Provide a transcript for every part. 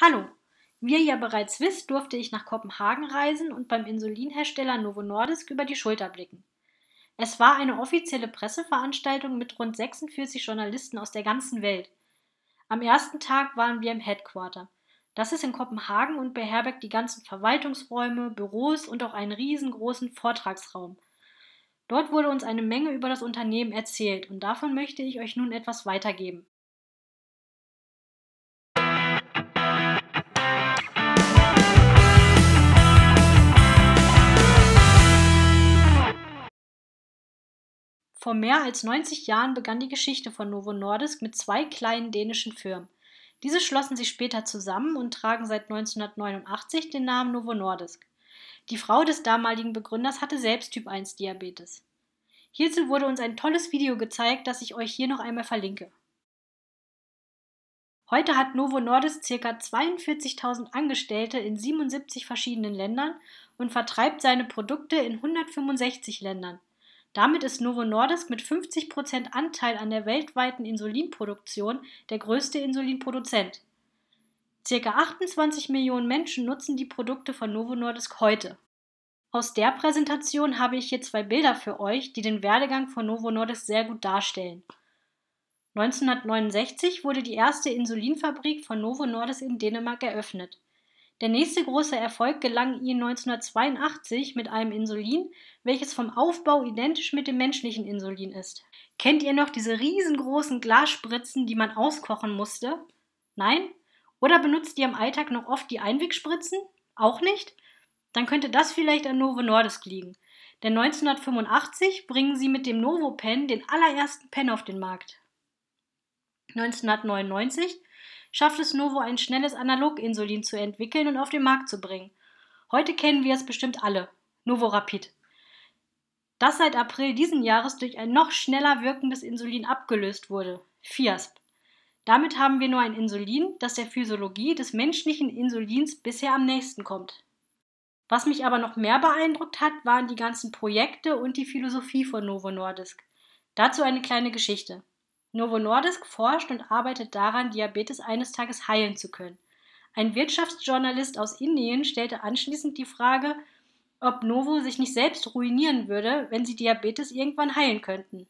Hallo! Wie ihr ja bereits wisst, durfte ich nach Kopenhagen reisen und beim Insulinhersteller Novo Nordisk über die Schulter blicken. Es war eine offizielle Presseveranstaltung mit rund 46 Journalisten aus der ganzen Welt. Am ersten Tag waren wir im Headquarter. Das ist in Kopenhagen und beherbergt die ganzen Verwaltungsräume, Büros und auch einen riesengroßen Vortragsraum. Dort wurde uns eine Menge über das Unternehmen erzählt und davon möchte ich euch nun etwas weitergeben. Vor mehr als 90 Jahren begann die Geschichte von Novo Nordisk mit zwei kleinen dänischen Firmen. Diese schlossen sich später zusammen und tragen seit 1989 den Namen Novo Nordisk. Die Frau des damaligen Begründers hatte selbst Typ 1 Diabetes. Hierzu wurde uns ein tolles Video gezeigt, das ich euch hier noch einmal verlinke. Heute hat Novo Nordisk ca. 42.000 Angestellte in 77 verschiedenen Ländern und vertreibt seine Produkte in 165 Ländern. Damit ist Novo Nordisk mit 50% Anteil an der weltweiten Insulinproduktion der größte Insulinproduzent. Circa 28 Millionen Menschen nutzen die Produkte von Novo Nordisk heute. Aus der Präsentation habe ich hier zwei Bilder für euch, die den Werdegang von Novo Nordisk sehr gut darstellen. 1969 wurde die erste Insulinfabrik von Novo Nordisk in Dänemark eröffnet. Der nächste große Erfolg gelang ihnen 1982 mit einem Insulin, welches vom Aufbau identisch mit dem menschlichen Insulin ist. Kennt ihr noch diese riesengroßen Glasspritzen, die man auskochen musste? Nein? Oder benutzt ihr im Alltag noch oft die Einwegspritzen? Auch nicht? Dann könnte das vielleicht an Novo Nordisk liegen. Denn 1985 bringen sie mit dem Novo Pen den allerersten Pen auf den Markt. 1999 schafft es Novo ein schnelles Analoginsulin zu entwickeln und auf den Markt zu bringen. Heute kennen wir es bestimmt alle, Novo Rapid. Das seit April diesen Jahres durch ein noch schneller wirkendes Insulin abgelöst wurde, Fiasp. Damit haben wir nur ein Insulin, das der Physiologie des menschlichen Insulins bisher am nächsten kommt. Was mich aber noch mehr beeindruckt hat, waren die ganzen Projekte und die Philosophie von Novo Nordisk. Dazu eine kleine Geschichte. Novo Nordisk forscht und arbeitet daran, Diabetes eines Tages heilen zu können. Ein Wirtschaftsjournalist aus Indien stellte anschließend die Frage, ob Novo sich nicht selbst ruinieren würde, wenn sie Diabetes irgendwann heilen könnten.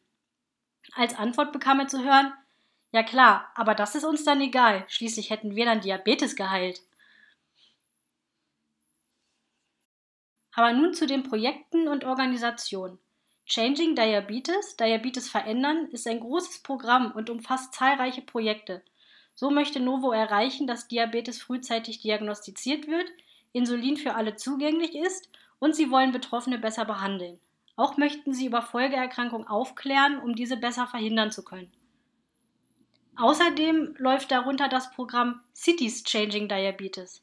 Als Antwort bekam er zu hören, ja klar, aber das ist uns dann egal, schließlich hätten wir dann Diabetes geheilt. Aber nun zu den Projekten und Organisationen. Changing Diabetes, Diabetes verändern, ist ein großes Programm und umfasst zahlreiche Projekte. So möchte Novo erreichen, dass Diabetes frühzeitig diagnostiziert wird, Insulin für alle zugänglich ist und sie wollen Betroffene besser behandeln. Auch möchten sie über Folgeerkrankungen aufklären, um diese besser verhindern zu können. Außerdem läuft darunter das Programm Cities Changing Diabetes.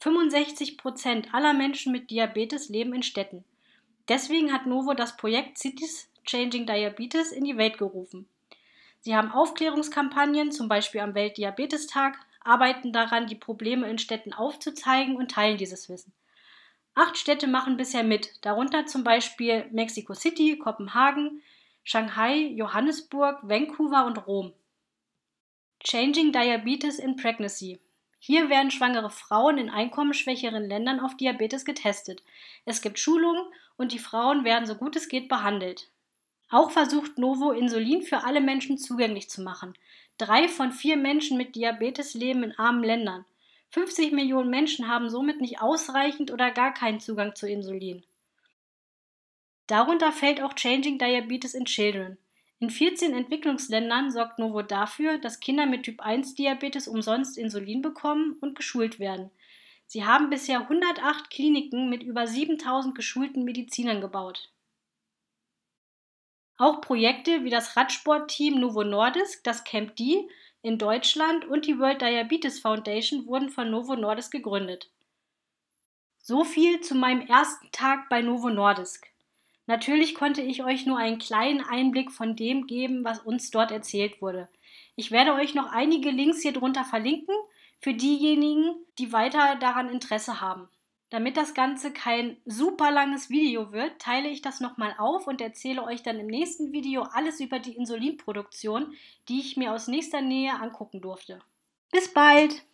65 Prozent aller Menschen mit Diabetes leben in Städten. Deswegen hat Novo das Projekt Cities Changing Diabetes in die Welt gerufen. Sie haben Aufklärungskampagnen, zum Beispiel am Weltdiabetestag, arbeiten daran, die Probleme in Städten aufzuzeigen und teilen dieses Wissen. Acht Städte machen bisher mit, darunter zum Beispiel Mexico City, Kopenhagen, Shanghai, Johannesburg, Vancouver und Rom. Changing Diabetes in Pregnancy hier werden schwangere Frauen in einkommensschwächeren Ländern auf Diabetes getestet. Es gibt Schulungen und die Frauen werden so gut es geht behandelt. Auch versucht Novo Insulin für alle Menschen zugänglich zu machen. Drei von vier Menschen mit Diabetes leben in armen Ländern. 50 Millionen Menschen haben somit nicht ausreichend oder gar keinen Zugang zu Insulin. Darunter fällt auch Changing Diabetes in Children. In 14 Entwicklungsländern sorgt Novo dafür, dass Kinder mit Typ-1-Diabetes umsonst Insulin bekommen und geschult werden. Sie haben bisher 108 Kliniken mit über 7000 geschulten Medizinern gebaut. Auch Projekte wie das Radsportteam Novo Nordisk, das Camp D in Deutschland und die World Diabetes Foundation wurden von Novo Nordisk gegründet. So viel zu meinem ersten Tag bei Novo Nordisk. Natürlich konnte ich euch nur einen kleinen Einblick von dem geben, was uns dort erzählt wurde. Ich werde euch noch einige Links hier drunter verlinken für diejenigen, die weiter daran Interesse haben. Damit das Ganze kein super langes Video wird, teile ich das nochmal auf und erzähle euch dann im nächsten Video alles über die Insulinproduktion, die ich mir aus nächster Nähe angucken durfte. Bis bald!